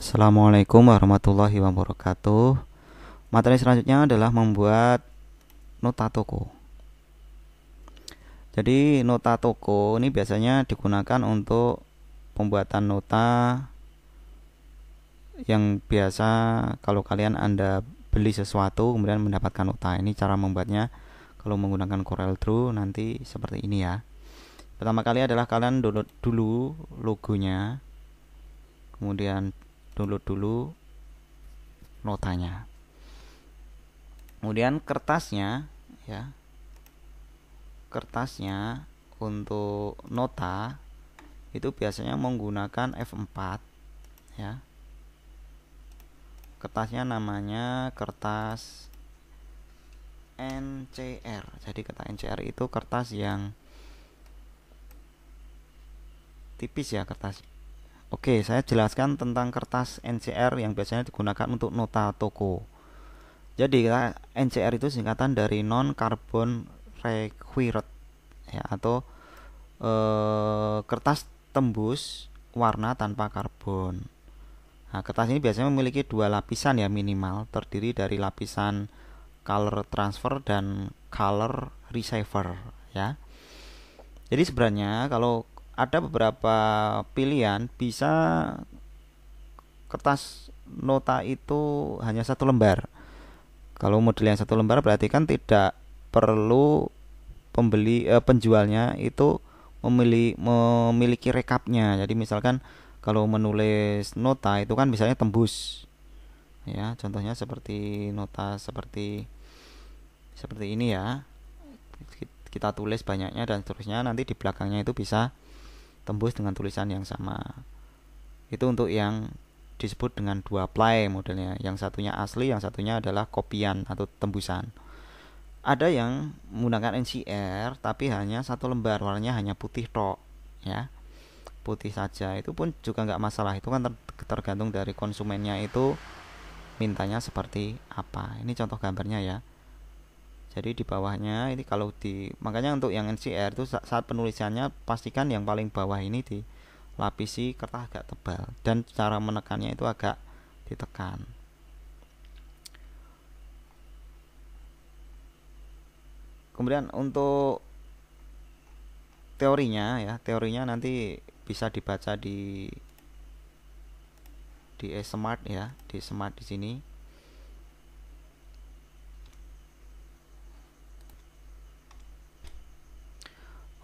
Assalamualaikum warahmatullahi wabarakatuh. Materi selanjutnya adalah membuat nota toko. Jadi nota toko ini biasanya digunakan untuk pembuatan nota yang biasa kalau kalian Anda beli sesuatu kemudian mendapatkan nota. Ini cara membuatnya kalau menggunakan Corel Draw nanti seperti ini ya. Pertama kali adalah kalian download dulu logonya. Kemudian download dulu notanya kemudian kertasnya ya kertasnya untuk nota itu biasanya menggunakan F4 ya kertasnya namanya kertas NCR jadi kertas NCR itu kertas yang tipis ya kertas Oke, saya jelaskan tentang kertas NCR yang biasanya digunakan untuk nota toko. Jadi, NCR itu singkatan dari non carbon required ya atau e, kertas tembus warna tanpa karbon. Nah, kertas ini biasanya memiliki dua lapisan ya minimal, terdiri dari lapisan color transfer dan color receiver ya. Jadi sebenarnya kalau ada beberapa pilihan bisa kertas nota itu hanya satu lembar kalau model yang satu lembar berarti kan tidak perlu pembeli eh, penjualnya itu memilih, memiliki rekapnya jadi misalkan kalau menulis nota itu kan misalnya tembus ya contohnya seperti nota seperti seperti ini ya kita tulis banyaknya dan seterusnya nanti di belakangnya itu bisa tembus dengan tulisan yang sama itu untuk yang disebut dengan dua ply modelnya yang satunya asli yang satunya adalah kopian atau tembusan ada yang menggunakan NCR tapi hanya satu lembar warnanya hanya putih tok ya putih saja itu pun juga nggak masalah itu kan tergantung dari konsumennya itu mintanya seperti apa ini contoh gambarnya ya jadi di bawahnya ini kalau di makanya untuk yang NCR itu saat penulisannya pastikan yang paling bawah ini di lapisi kertas agak tebal dan cara menekannya itu agak ditekan kemudian untuk teorinya ya teorinya nanti bisa dibaca di di e smart ya di smart di sini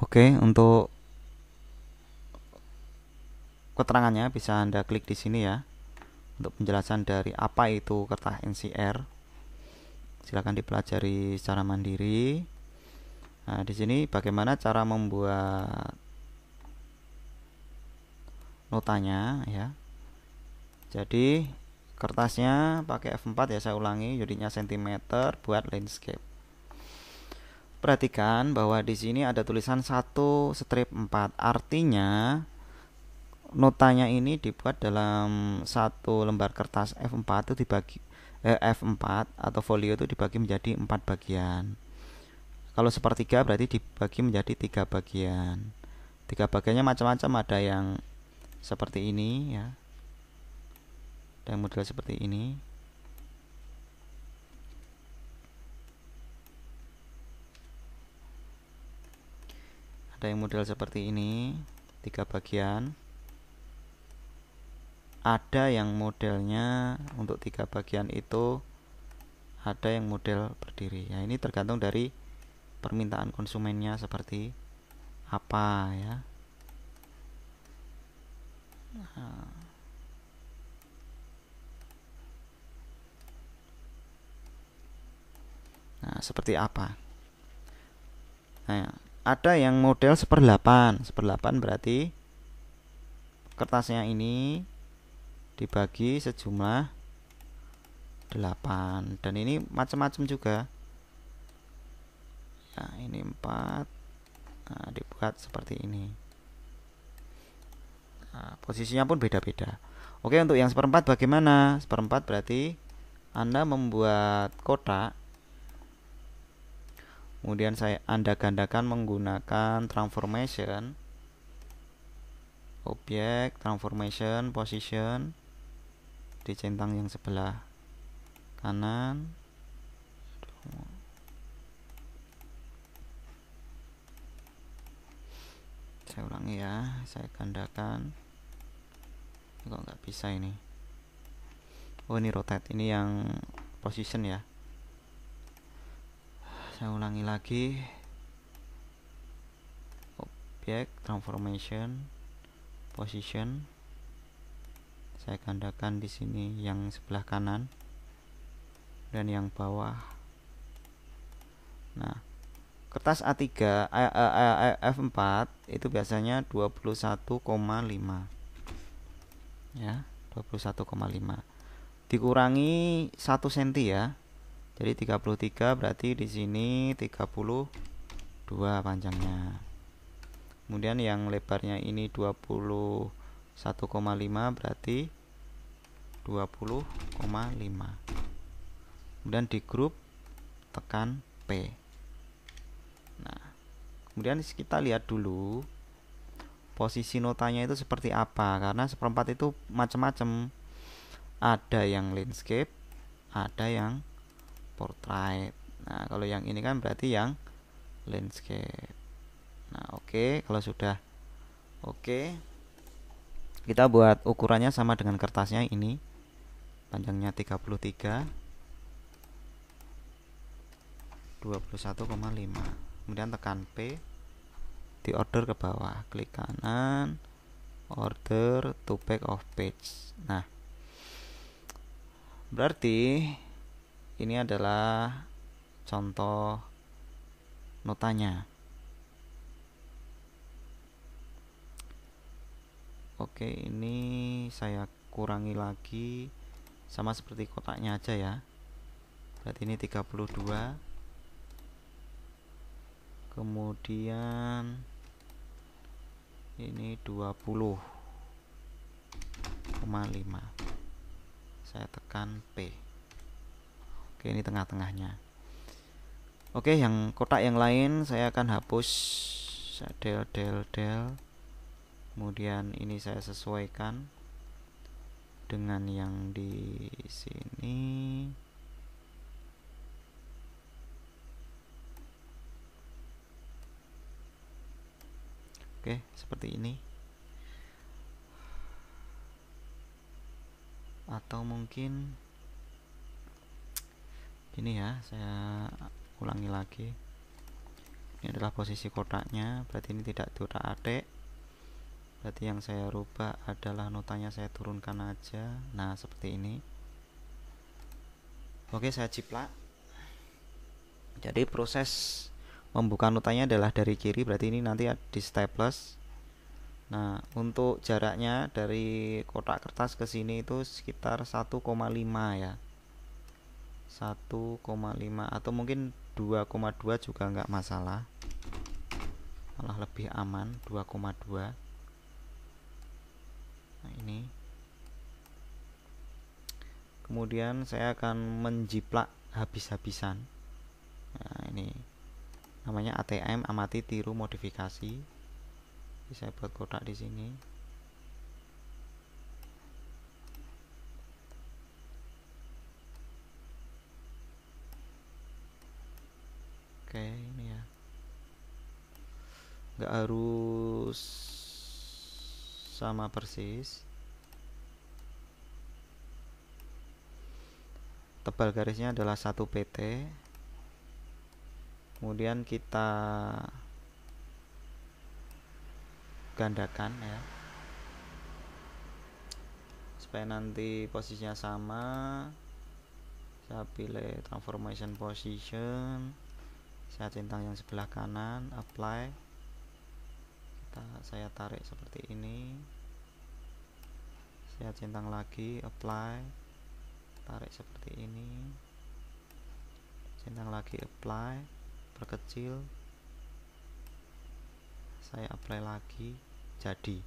Oke, untuk keterangannya bisa Anda klik di sini ya. Untuk penjelasan dari apa itu kertas NCR. Silakan dipelajari secara mandiri. Nah, di sini bagaimana cara membuat notanya ya. Jadi kertasnya pakai F4 ya saya ulangi jadinya sentimeter buat landscape perhatikan bahwa di sini ada tulisan 1 strip 4. Artinya notanya ini dibuat dalam satu lembar kertas F4 itu dibagi eh, F4 atau folio itu dibagi menjadi empat bagian. Kalau sepertiga berarti dibagi menjadi tiga bagian. Tiga bagiannya macam-macam ada yang seperti ini ya. Dan model seperti ini. ada yang model seperti ini tiga bagian ada yang modelnya untuk tiga bagian itu ada yang model berdiri ya ini tergantung dari permintaan konsumennya seperti apa ya nah. nah seperti apa nah ada yang model seperdelapan seperdelapan berarti kertasnya ini dibagi sejumlah 8 dan ini macam-macam juga nah ini 4 nah, dibuat seperti ini nah, posisinya pun beda-beda oke untuk yang seperempat bagaimana seperempat berarti anda membuat kotak kemudian saya anda gandakan menggunakan transformation objek transformation position di centang yang sebelah kanan saya ulangi ya saya gandakan kok nggak bisa ini oh ini rotate ini yang position ya saya ulangi lagi objek transformation position saya gandakan di sini yang sebelah kanan dan yang bawah nah kertas A3 F4 itu biasanya 21,5 ya 21,5 dikurangi 1 cm ya jadi 33 berarti di sini 32 panjangnya. Kemudian yang lebarnya ini 21,5 berarti 20,5. Kemudian di grup tekan P. Nah, kemudian kita lihat dulu posisi notanya itu seperti apa karena seperempat itu macam-macam. Ada yang landscape, ada yang portrait nah kalau yang ini kan berarti yang landscape nah oke okay. kalau sudah oke okay. kita buat ukurannya sama dengan kertasnya ini panjangnya 33 21,5 kemudian tekan P di order ke bawah klik kanan order to back of page nah berarti ini adalah contoh notanya oke ini saya kurangi lagi sama seperti kotaknya aja ya berarti ini 32 kemudian ini 20,5 saya tekan P oke ini tengah-tengahnya oke yang kotak yang lain saya akan hapus saya del del del kemudian ini saya sesuaikan dengan yang di sini oke seperti ini atau mungkin ini ya saya ulangi lagi ini adalah posisi kotaknya berarti ini tidak diotak atik berarti yang saya rubah adalah notanya saya turunkan aja nah seperti ini oke saya ciplak. jadi proses membuka notanya adalah dari kiri berarti ini nanti di staples nah untuk jaraknya dari kotak kertas ke sini itu sekitar 1,5 ya 1,5 atau mungkin 2,2 juga nggak masalah malah lebih aman 2,2 nah ini kemudian saya akan menjiplak habis-habisan nah ini namanya ATM amati tiru modifikasi Jadi saya buat kotak di sini pakai ini ya nggak harus sama persis tebal garisnya adalah satu PT kemudian kita gandakan ya supaya nanti posisinya sama saya pilih transformation position saya centang yang sebelah kanan apply kita saya tarik seperti ini saya centang lagi apply tarik seperti ini centang lagi apply perkecil saya apply lagi jadi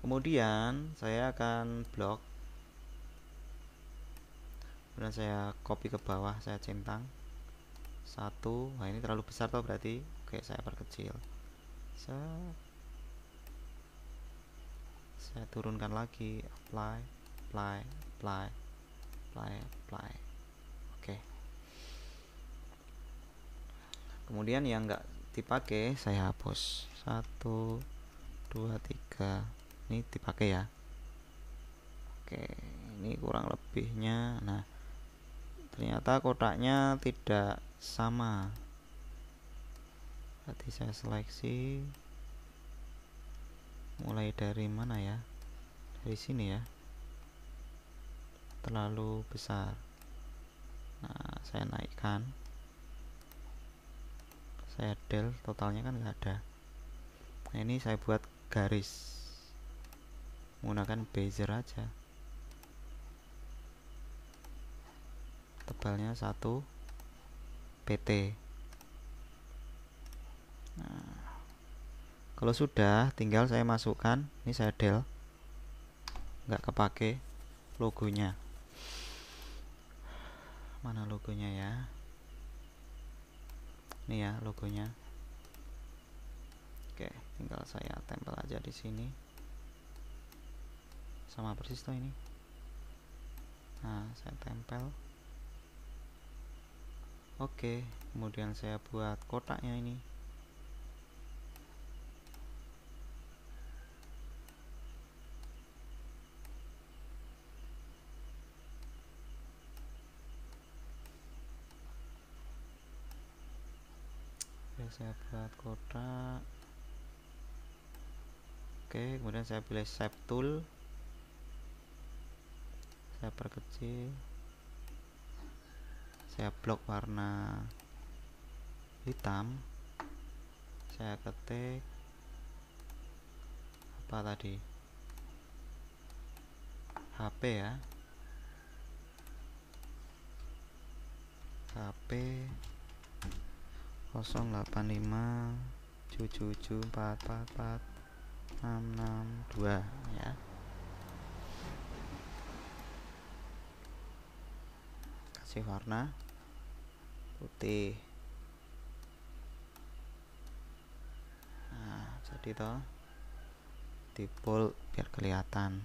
kemudian saya akan blok kemudian saya copy ke bawah saya centang satu nah ini terlalu besar tuh berarti oke saya perkecil saya turunkan lagi apply apply apply apply apply oke kemudian yang enggak dipakai saya hapus satu dua tiga ini dipakai ya oke ini kurang lebihnya nah ternyata kotaknya tidak sama berarti saya seleksi mulai dari mana ya dari sini ya terlalu besar nah saya naikkan saya del totalnya kan enggak ada nah ini saya buat garis menggunakan bezier aja tebalnya 1 PT nah, kalau sudah tinggal saya masukkan ini saya del nggak kepake logonya mana logonya ya ini ya logonya oke tinggal saya tempel aja di sini sama persis tuh ini nah saya tempel oke kemudian saya buat kotaknya ini ya saya buat kotak oke kemudian saya pilih shape tool saya perkecil saya blok warna hitam saya ketik apa tadi HP ya HP 085 662 ya kasih warna putih nah jadi toh di bold biar kelihatan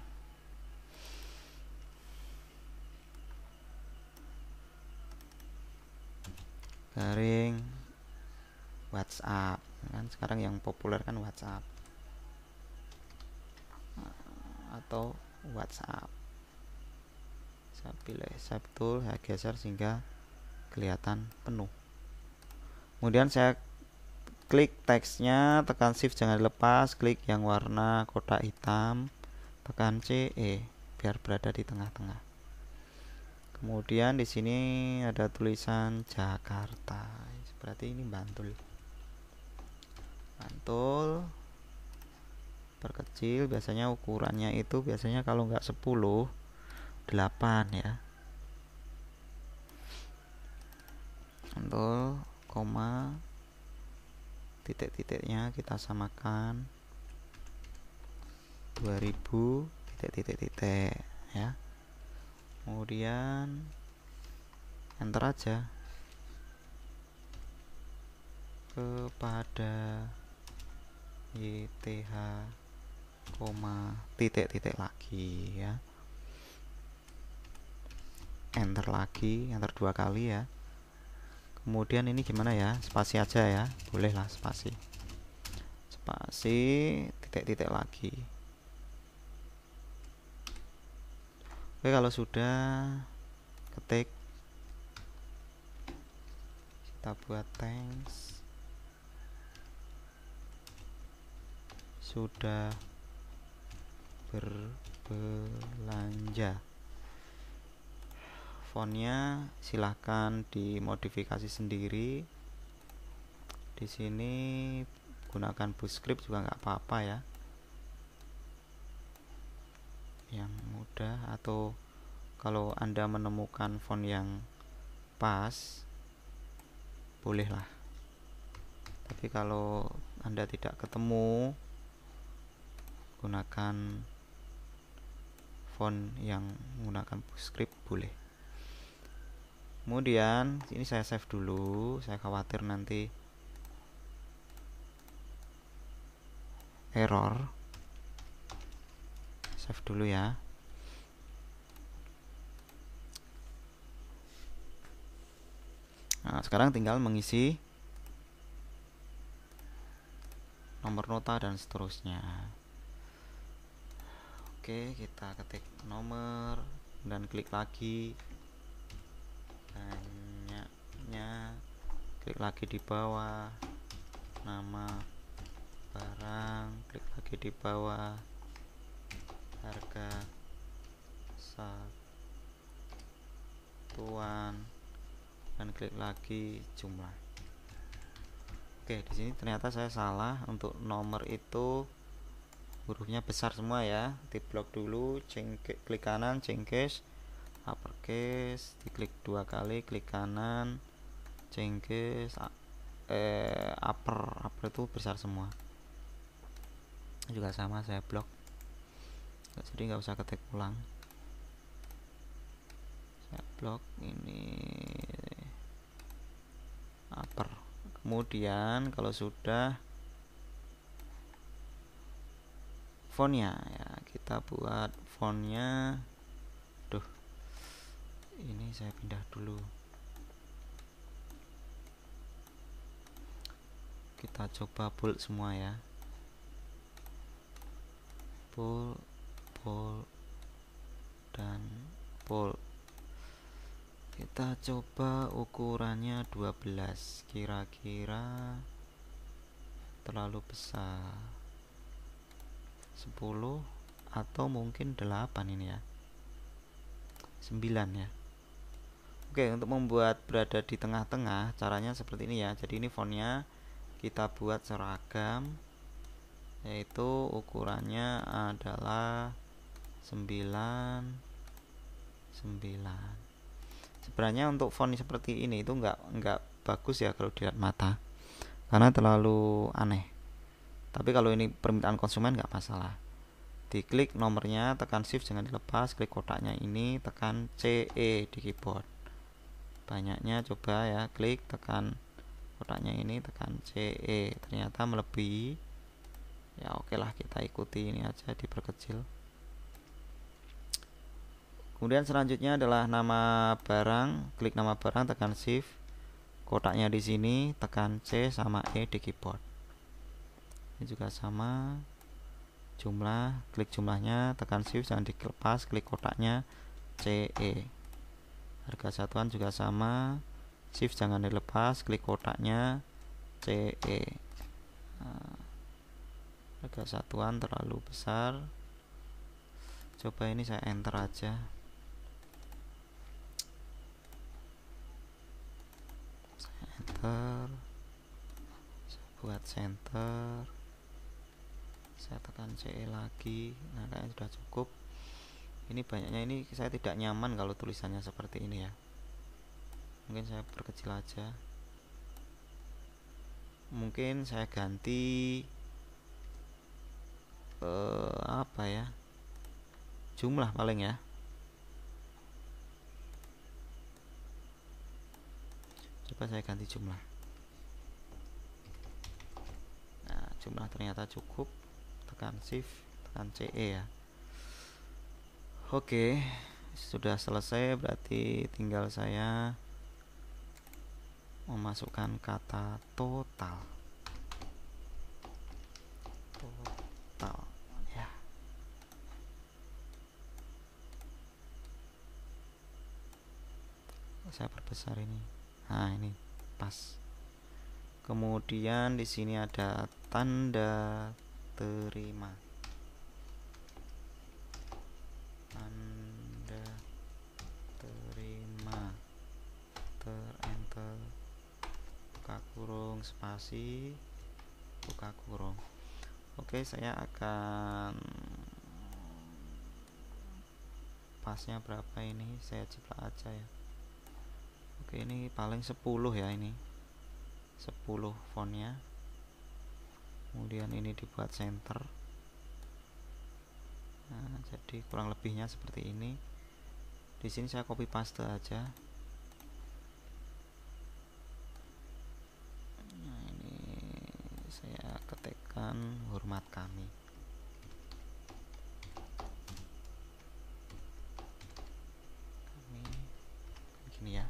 garing WhatsApp kan sekarang yang populer kan WhatsApp nah, atau WhatsApp saya pilih save tool saya geser sehingga kelihatan penuh kemudian saya klik teksnya tekan shift jangan lepas, klik yang warna kotak hitam tekan c e biar berada di tengah-tengah kemudian di sini ada tulisan Jakarta berarti ini Bantul Bantul perkecil biasanya ukurannya itu biasanya kalau nggak 10 8 ya kontrol koma titik-titiknya kita samakan 2000 titik-titik-titik ya kemudian enter aja kepada YTH koma titik-titik lagi ya enter lagi enter dua kali ya kemudian ini gimana ya spasi aja ya bolehlah spasi spasi titik-titik lagi oke kalau sudah ketik kita buat thanks sudah berbelanja fontnya silahkan dimodifikasi sendiri di sini gunakan script juga nggak apa-apa ya yang mudah atau kalau anda menemukan font yang pas bolehlah tapi kalau anda tidak ketemu gunakan font yang menggunakan script boleh kemudian ini saya save dulu saya khawatir nanti error save dulu ya nah sekarang tinggal mengisi nomor nota dan seterusnya oke kita ketik nomor dan klik lagi banyaknya klik lagi di bawah nama barang klik lagi di bawah harga satuan dan klik lagi jumlah oke di sini ternyata saya salah untuk nomor itu hurufnya besar semua ya di blok dulu cengke, klik kanan cengkes uppercase diklik dua kali klik kanan cengkes eh, upper upper itu besar semua juga sama saya blok jadi nggak usah ketik ulang saya blok ini upper kemudian kalau sudah fontnya ya kita buat fontnya ini saya pindah dulu kita coba bold semua ya bold bold dan bold kita coba ukurannya 12 kira-kira terlalu besar 10 atau mungkin 8 ini ya 9 ya Oke, untuk membuat berada di tengah-tengah, caranya seperti ini ya. Jadi ini fontnya kita buat seragam yaitu ukurannya adalah 9 9. Sebenarnya untuk font seperti ini itu enggak enggak bagus ya kalau dilihat mata. Karena terlalu aneh. Tapi kalau ini permintaan konsumen enggak masalah diklik nomornya tekan shift jangan dilepas klik kotaknya ini tekan CE di keyboard banyaknya coba ya klik tekan kotaknya ini tekan CE ternyata melebihi ya oke lah kita ikuti ini aja diperkecil kemudian selanjutnya adalah nama barang klik nama barang tekan shift kotaknya di sini tekan C sama E di keyboard ini juga sama jumlah klik jumlahnya tekan shift jangan dilepas klik kotaknya CE harga satuan juga sama shift jangan dilepas klik kotaknya CE nah, harga satuan terlalu besar coba ini saya enter aja saya enter saya buat center saya tekan CE lagi nah kayaknya sudah cukup ini banyaknya ini saya tidak nyaman kalau tulisannya seperti ini ya mungkin saya perkecil aja mungkin saya ganti eh, apa ya jumlah paling ya coba saya ganti jumlah nah jumlah ternyata cukup tekan shift tekan CE ya Oke, sudah selesai berarti tinggal saya memasukkan kata total. Total ya. Saya perbesar ini. Nah, ini pas. Kemudian di sini ada tanda terima. kurung spasi buka kurung oke saya akan pasnya berapa ini saya jiplak aja ya oke ini paling 10 ya ini 10 fontnya kemudian ini dibuat center nah, jadi kurang lebihnya seperti ini di sini saya copy paste aja dan hormat kami kami begini ya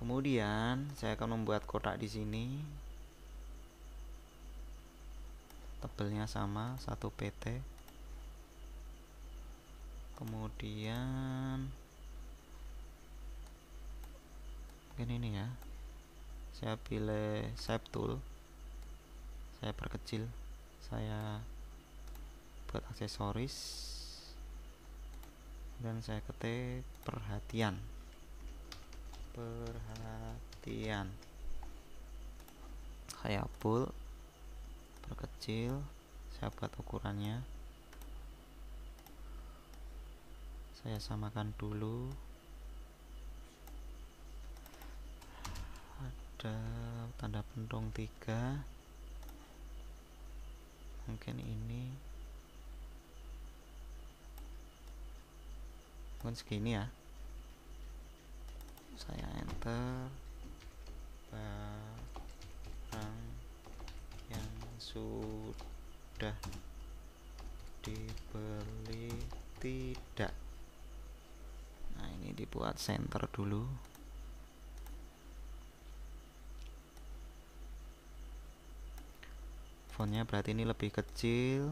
kemudian saya akan membuat kotak di sini tebelnya sama satu PT kemudian begini ini ya saya pilih shape tool saya perkecil saya buat aksesoris dan saya ketik perhatian perhatian saya full perkecil saya buat ukurannya saya samakan dulu ada tanda pendong tiga mungkin ini mungkin segini ya saya enter barang yang sudah dibeli tidak nah ini dibuat center dulu fontnya berarti ini lebih kecil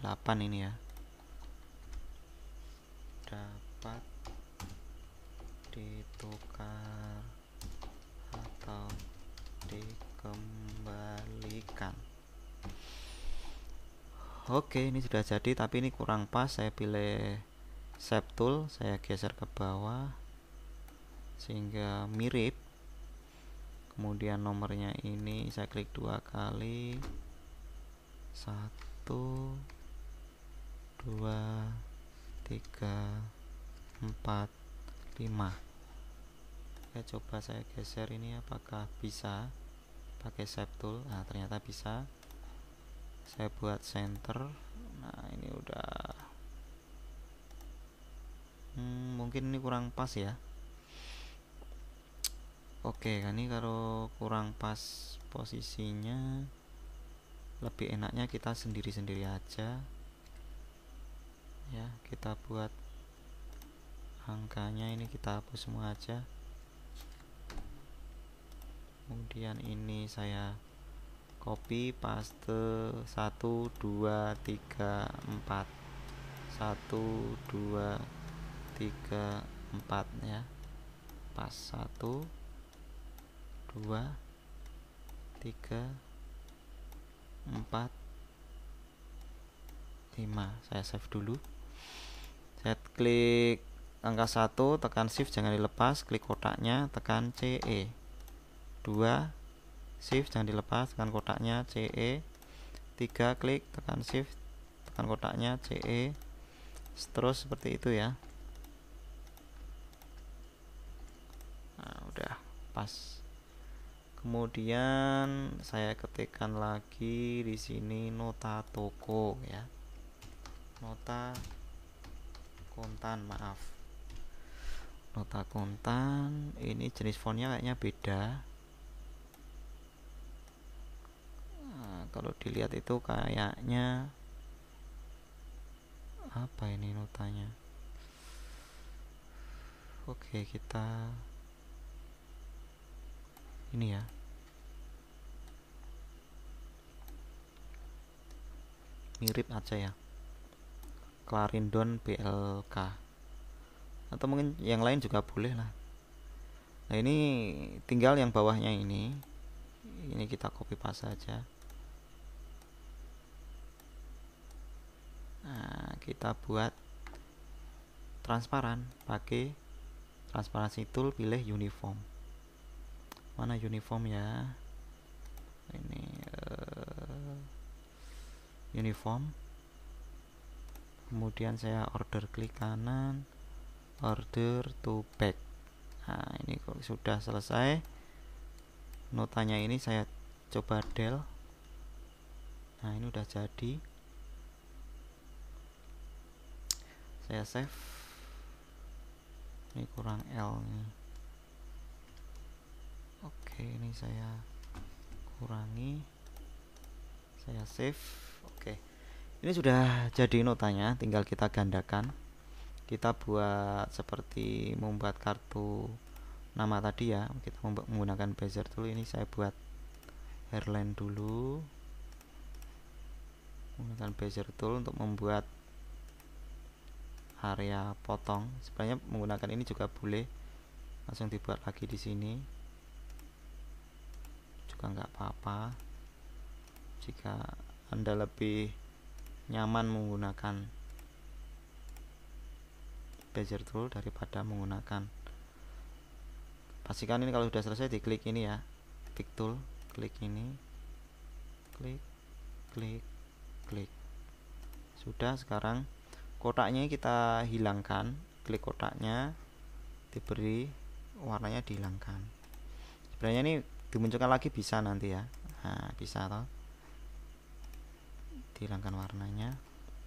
8 eh, ini ya dapat ditukar atau dikembalikan oke ini sudah jadi tapi ini kurang pas saya pilih shape tool saya geser ke bawah sehingga mirip kemudian nomornya ini saya klik dua kali satu dua tiga empat lima saya coba saya geser ini apakah bisa pakai shape tool nah ternyata bisa saya buat center nah ini udah hmm, mungkin ini kurang pas ya oke kan ini kalau kurang pas posisinya lebih enaknya kita sendiri-sendiri aja ya kita buat angkanya ini kita hapus semua aja kemudian ini saya copy paste 1 2 3 4 1 2 3 4 ya pas 1 dua tiga empat lima saya save dulu saya klik angka satu tekan shift jangan dilepas klik kotaknya tekan CE 2 shift jangan dilepas tekan kotaknya CE 3 klik tekan shift tekan kotaknya CE terus seperti itu ya nah udah pas kemudian saya ketikkan lagi di sini nota toko ya nota kontan maaf nota kontan ini jenis fontnya kayaknya beda nah, kalau dilihat itu kayaknya apa ini notanya oke kita ini ya mirip aja ya Clarindon BLK atau mungkin yang lain juga boleh lah nah ini tinggal yang bawahnya ini ini kita copy paste aja nah kita buat transparan pakai transparansi tool pilih uniform mana uniform ya ini uh, uniform kemudian saya order klik kanan order to back nah ini sudah selesai notanya ini saya coba del nah ini udah jadi saya save ini kurang L nih oke ini saya kurangi saya save oke ini sudah jadi notanya tinggal kita gandakan kita buat seperti membuat kartu nama tadi ya kita menggunakan bezier dulu ini saya buat hairline dulu menggunakan bezier tool untuk membuat area potong sebenarnya menggunakan ini juga boleh langsung dibuat lagi di sini juga nggak apa-apa jika anda lebih nyaman menggunakan bezier tool daripada menggunakan pastikan ini kalau sudah selesai diklik ini ya pick tool klik ini klik klik klik sudah sekarang kotaknya kita hilangkan klik kotaknya diberi warnanya dihilangkan sebenarnya ini dimunculkan lagi bisa nanti ya nah, bisa toh dihilangkan warnanya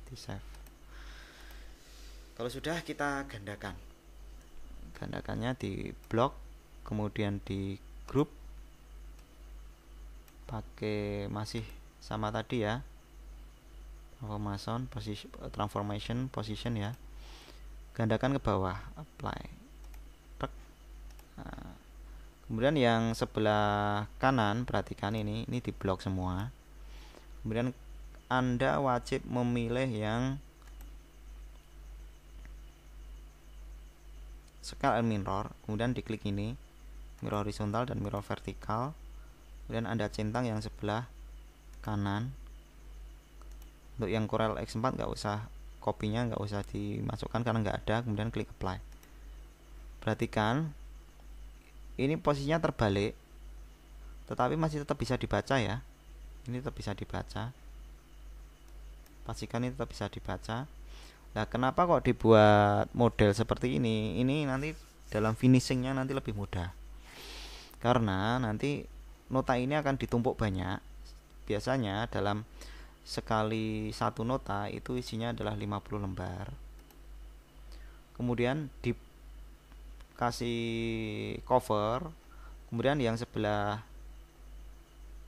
di save kalau sudah kita gandakan gandakannya di blok kemudian di grup pakai masih sama tadi ya transformation position, transformation position ya gandakan ke bawah apply kemudian yang sebelah kanan perhatikan ini ini di blok semua kemudian anda wajib memilih yang scale and mirror kemudian diklik ini mirror horizontal dan mirror vertikal kemudian anda centang yang sebelah kanan untuk yang Corel X4 nggak usah kopinya nggak usah dimasukkan karena nggak ada kemudian klik apply perhatikan ini posisinya terbalik tetapi masih tetap bisa dibaca ya ini tetap bisa dibaca pastikan ini tetap bisa dibaca nah kenapa kok dibuat model seperti ini ini nanti dalam finishingnya nanti lebih mudah karena nanti nota ini akan ditumpuk banyak biasanya dalam sekali satu nota itu isinya adalah 50 lembar kemudian di kasih cover kemudian yang sebelah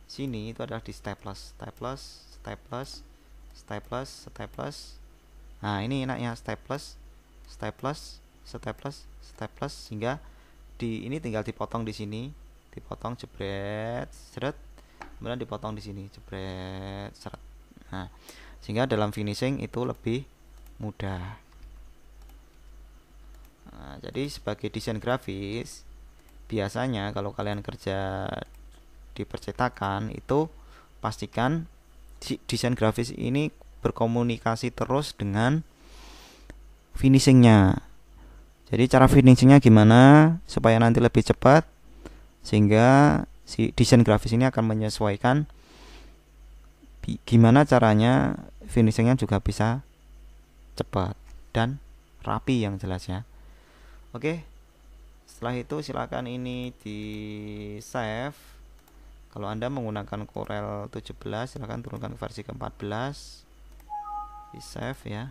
sini itu adalah di staples staples staples staples staples nah ini enaknya staples staples staples staples sehingga di ini tinggal dipotong di sini dipotong jebret seret kemudian dipotong di sini jebret seret nah sehingga dalam finishing itu lebih mudah Nah, jadi sebagai desain grafis biasanya kalau kalian kerja di percetakan itu pastikan desain grafis ini berkomunikasi terus dengan finishingnya jadi cara finishingnya gimana supaya nanti lebih cepat sehingga si desain grafis ini akan menyesuaikan gimana caranya finishingnya juga bisa cepat dan rapi yang jelas ya Oke. Setelah itu silakan ini di save. Kalau Anda menggunakan Corel 17 silakan turunkan ke versi ke-14. Di save ya.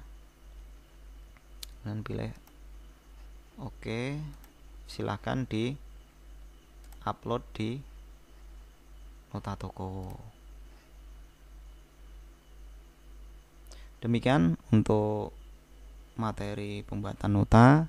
Dan pilih Oke. silakan di upload di nota toko demikian untuk materi pembuatan nota